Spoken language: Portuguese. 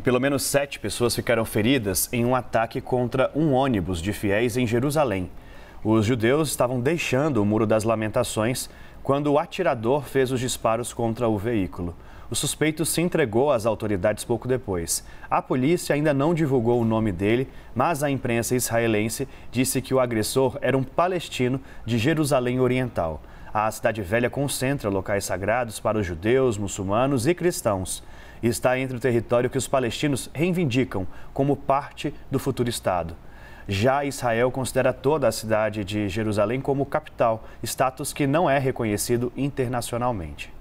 e pelo menos sete pessoas ficaram feridas em um ataque contra um ônibus de fiéis em Jerusalém. Os judeus estavam deixando o Muro das Lamentações quando o atirador fez os disparos contra o veículo. O suspeito se entregou às autoridades pouco depois. A polícia ainda não divulgou o nome dele, mas a imprensa israelense disse que o agressor era um palestino de Jerusalém Oriental. A cidade velha concentra locais sagrados para os judeus, muçulmanos e cristãos e está entre o território que os palestinos reivindicam como parte do futuro Estado. Já Israel considera toda a cidade de Jerusalém como capital, status que não é reconhecido internacionalmente.